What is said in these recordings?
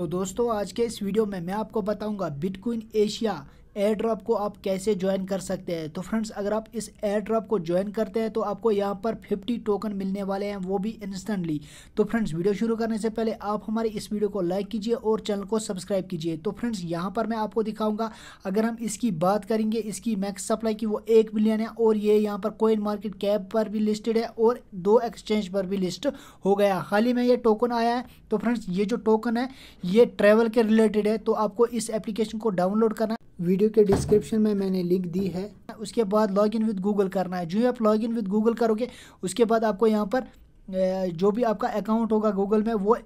तो दोस्तों आज के इस वीडियो में मैं आपको बताऊंगा बिटकॉइन एशिया एयर ड्रॉप को आप कैसे ज्वाइन कर सकते हैं तो फ्रेंड्स अगर आप इस एयर ड्रॉप को ज्वाइन करते हैं तो आपको यहाँ पर 50 टोकन मिलने वाले हैं वो भी इंस्टेंटली तो फ्रेंड्स वीडियो शुरू करने से पहले आप हमारे इस वीडियो को लाइक कीजिए और चैनल को सब्सक्राइब कीजिए तो फ्रेंड्स यहाँ पर मैं आपको दिखाऊंगा अगर हम इसकी बात करेंगे इसकी मैक्स सप्लाई की वो एक मिलियन है और ये यहाँ पर कोइन मार्केट कैप पर भी लिस्टेड है और दो एक्सचेंज पर भी लिस्ट हो गया हाल ही में ये टोकन आया है तो फ्रेंड्स ये जो टोकन है ये ट्रैवल के रिलेटेड है तो आपको इस एप्लीकेशन को डाउनलोड करना है वीडियो के डिस्क्रिप्शन में मैंने लिंक दी है उसके बाद लॉग इन विद गूगल करना है जो ही आप इन विद गूगल करोगे उसके बाद आपको यहाँ पर जो भी आपका अकाउंट होगा गूगल में वो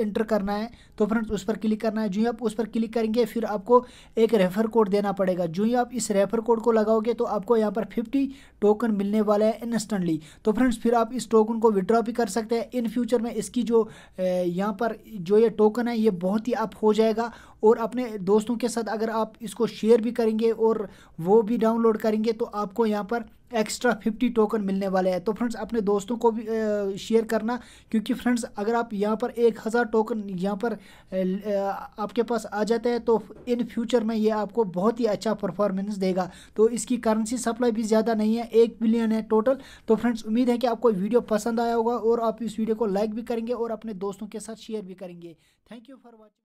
इंटर करना है तो फ्रेंड्स उस पर क्लिक करना है जो ही आप उस पर क्लिक करेंगे फिर आपको एक रेफर कोड देना पड़ेगा जो ही आप इस रेफर कोड को लगाओगे तो आपको यहाँ पर फिफ्टी टोकन मिलने वाला है इंस्टेंटली तो फ्रेंड्स फिर आप इस टोकन को विड्रॉ भी कर सकते हैं इन फ्यूचर में इसकी जो यहाँ पर जो ये टोकन है ये बहुत ही अप हो जाएगा और अपने दोस्तों के साथ अगर आप इसको शेयर भी करेंगे और वो भी डाउनलोड करेंगे तो आपको यहाँ पर एक्स्ट्रा फिफ्टी टोकन मिलने वाले हैं तो फ्रेंड्स अपने दोस्तों को भी शेयर करना क्योंकि फ्रेंड्स अगर आप यहाँ पर एक हज़ार टोकन यहाँ पर आपके पास आ जाते हैं तो इन फ्यूचर में ये आपको बहुत ही अच्छा परफॉर्मेंस देगा तो इसकी करेंसी सप्लाई भी ज़्यादा नहीं है एक बिलियन है टोटल तो फ्रेंड्स उम्मीद है कि आपको वीडियो पसंद आया होगा और आप इस वीडियो को लाइक भी करेंगे और अपने दोस्तों के साथ शेयर भी करेंगे थैंक यू फॉर वॉचिंग